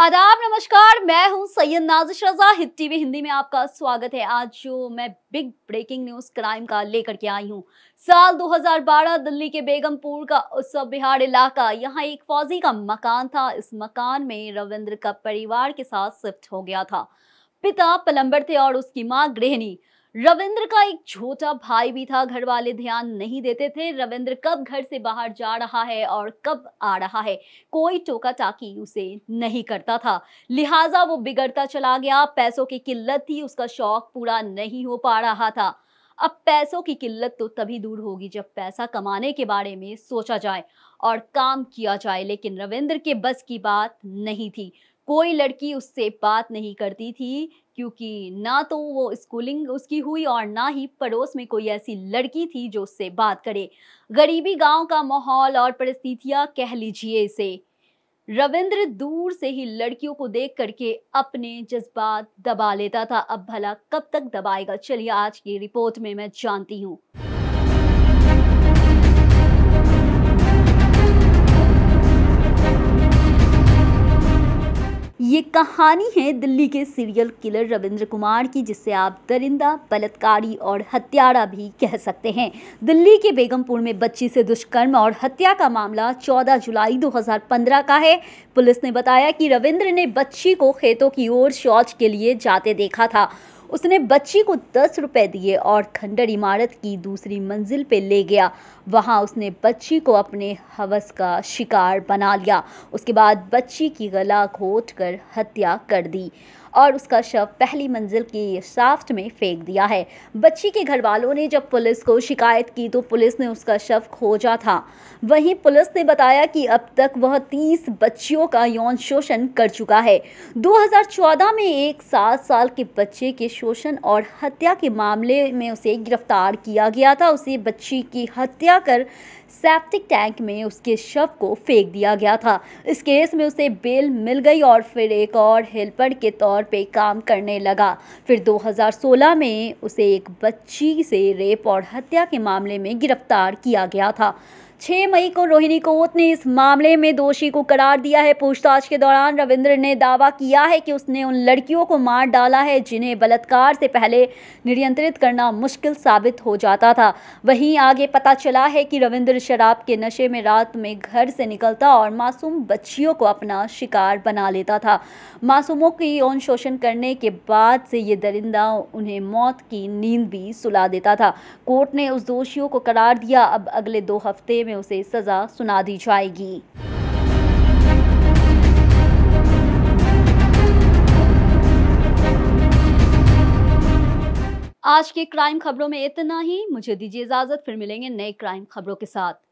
आदाब नमस्कार मैं हूं सैयद नाजिश रजा हिट टीवी हिंदी में आपका स्वागत है आज जो मैं बिग ब्रेकिंग न्यूज क्राइम का लेकर के आई हूं साल 2012 दिल्ली के बेगमपुर का उत्सव बिहार इलाका यहां एक फौजी का मकान था इस मकान में रविंद्र का परिवार के साथ शिफ्ट हो गया था पिता पलम्बर थे और उसकी माँ गृहिणी रविंद्र का एक छोटा भाई भी था घर वाले ध्यान नहीं देते थे रविंद्र कब घर से बाहर जा रहा है और कब आ रहा है कोई टोका टाकी उसे नहीं करता था लिहाजा वो बिगड़ता चला गया पैसों की किल्लत थी उसका शौक पूरा नहीं हो पा रहा था अब पैसों की किल्लत तो तभी दूर होगी जब पैसा कमाने के बारे में सोचा जाए और काम किया जाए लेकिन रविंद्र के बस की बात नहीं थी कोई लड़की उससे बात नहीं करती थी क्योंकि ना तो वो स्कूलिंग उसकी हुई और ना ही पड़ोस में कोई ऐसी लड़की थी जो उससे बात करे गरीबी गांव का माहौल और परिस्थितियां कह लीजिए इसे रविंद्र दूर से ही लड़कियों को देख करके अपने जज्बात दबा लेता था अब भला कब तक दबाएगा चलिए आज की रिपोर्ट में मैं जानती हूँ ये कहानी है दिल्ली के सीरियल किलर रविंद्र कुमार की जिसे आप दरिंदा बलात्कारी और हत्यारा भी कह सकते हैं दिल्ली के बेगमपुर में बच्ची से दुष्कर्म और हत्या का मामला 14 जुलाई 2015 का है पुलिस ने बताया कि रविंद्र ने बच्ची को खेतों की ओर शौच के लिए जाते देखा था उसने बच्ची को दस रुपए दिए और खंडर इमारत की दूसरी मंजिल पे ले गया वहाँ उसने बच्ची को अपने हवस का शिकार बना लिया उसके बाद बच्ची की गला घोट कर हत्या कर दी और उसका शव पहली मंजिल की साफ्ट में फेंक दिया है बच्ची के घर वालों ने जब पुलिस को शिकायत की तो पुलिस ने उसका शव खोजा था वहीं पुलिस ने बताया कि अब तक वह तीस बच्चियों का यौन शोषण कर चुका है 2014 में एक सात साल के बच्चे के शोषण और हत्या के मामले में उसे गिरफ्तार किया गया था उसे बच्ची की हत्या कर सेप्टिक टैंक में उसके शव को फेंक दिया गया था इस केस में उसे बेल मिल गई और फिर एक और हेल्पर के तौर पे काम करने लगा फिर 2016 में उसे एक बच्ची से रेप और हत्या के मामले में गिरफ्तार किया गया था छह मई को रोहिणी कोत ने इस मामले में दोषी को करार दिया है पूछताछ के दौरान रविंद्र ने दावा किया है कि उसने उन लड़कियों को मार डाला है जिन्हें बलात्कार से पहले नियंत्रित करना मुश्किल साबित हो जाता था वहीं आगे पता चला है कि रविंद्र शराब के नशे में रात में घर से निकलता और मासूम बच्चियों को अपना शिकार बना लेता था मासूमों की यौन शोषण करने के बाद से ये दरिंदा उन्हें मौत की नींद भी सुला देता था कोर्ट ने उस दोषियों को करार दिया अब अगले दो हफ्ते में में उसे सजा सुना दी जाएगी आज के क्राइम खबरों में इतना ही मुझे दीजिए इजाजत फिर मिलेंगे नई क्राइम खबरों के साथ